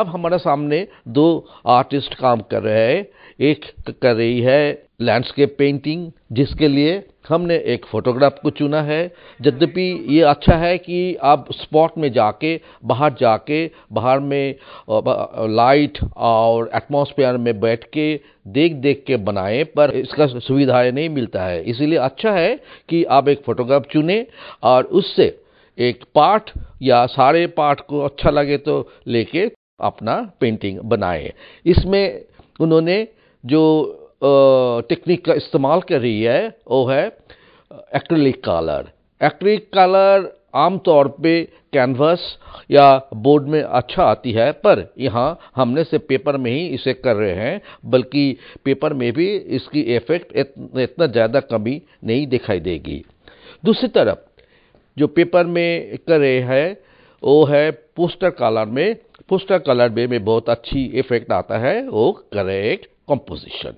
अब हमारे सामने दो आर्टिस्ट काम कर रहे हैं एक कर रही है लैंडस्केप पेंटिंग जिसके लिए हमने एक फोटोग्राफ को चुना है यद्यपि ये अच्छा है कि आप स्पॉट में जाके बाहर जाके बाहर में लाइट और एटमॉस्फेयर में बैठ के देख देख के बनाएं पर इसका सुविधाएं नहीं मिलता है इसीलिए अच्छा है कि आप एक फोटोग्राफ चुने और उससे एक पार्ट या सारे पार्ट को अच्छा लगे तो लेके अपना पेंटिंग बनाए इसमें उन्होंने जो टेक्निक का इस्तेमाल कर रही है वो है एक्रिलिक कलर एक्रिलिक कलर आमतौर पे कैनवस या बोर्ड में अच्छा आती है पर यहाँ हमने सिर्फ पेपर में ही इसे कर रहे हैं बल्कि पेपर में भी इसकी इफेक्ट इतना ज़्यादा कमी नहीं दिखाई देगी दूसरी तरफ जो पेपर में कर रहे हैं वो है पोस्टर कलर में पोस्टर कलर वे में बहुत अच्छी इफेक्ट आता है वो करेक्ट कंपोजिशन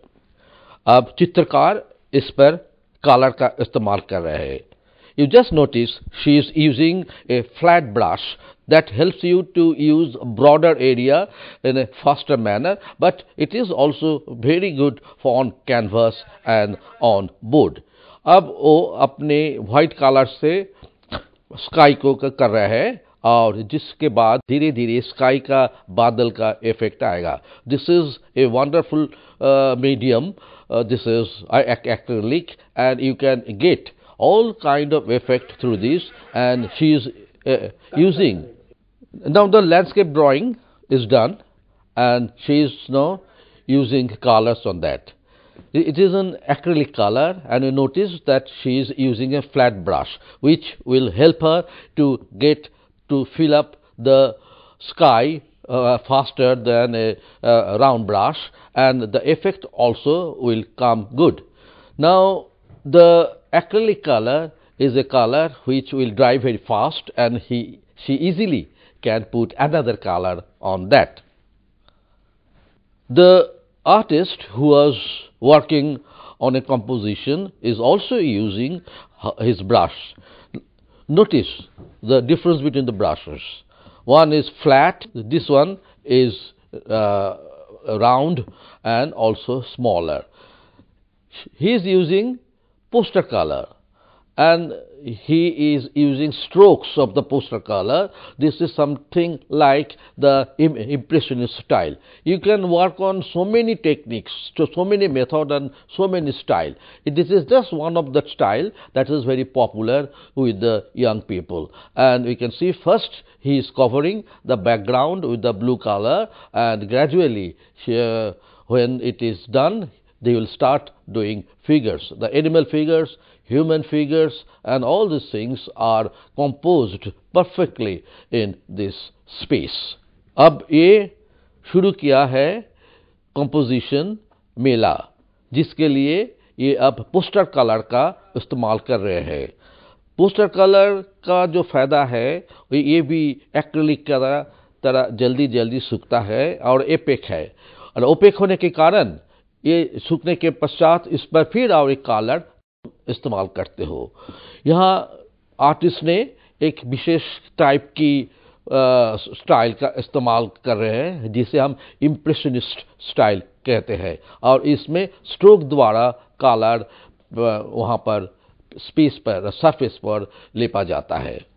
अब चित्रकार इस पर कलर का इस्तेमाल कर रहे हैं you just notice she is using a flat brush that helps you to use broader area in a faster manner but it is also very good for on canvas and on board अब वो अपने white colour से sky को कर रहे हैं और जिसके बाद धीरे धीरे स्काई का बादल का इफेक्ट आएगा this is a wonderful medium this is acrylic and you can get all kind of effect through this and she is uh, using now the landscape drawing is done and she is now using colors on that it is an acrylic color and you notice that she is using a flat brush which will help her to get to fill up the sky uh, faster than a round brush and the effect also will come good. Now the acrylic color is a color which will dry very fast and he, she easily can put another color on that. The artist who was working on a composition is also using his brush notice the difference between the brushes. One is flat, this one is uh, round and also smaller. He is using poster color and he is using strokes of the poster color this is something like the impressionist style you can work on so many techniques so, so many method and so many style this is just one of the style that is very popular with the young people and we can see first he is covering the background with the blue color and gradually here when it is done they will start doing figures. The animal figures, human figures, and all these things are composed perfectly in this space. अब ये शुरू किया है composition मेला जिसके लिए ये अब poster colour का इस्तेमाल कर रहे हैं पोस्टर कलर का जो फ़ायदा है ये भी एक्रिलिक का तरह जल्दी जल्दी सूखता है और एपेक है और ओपेक होने के कारण ये सूखने के पश्चात इस पर फिर और एक कालर इस्तेमाल करते हो यहाँ आर्टिस्ट ने एक विशेष टाइप की स्टाइल का इस्तेमाल कर रहे हैं जिसे हम इम्प्रेशनिस्ट स्टाइल कहते हैं और इसमें स्ट्रोक द्वारा कालर वहाँ पर स्पेस पर सरफेस पर लेपा जाता है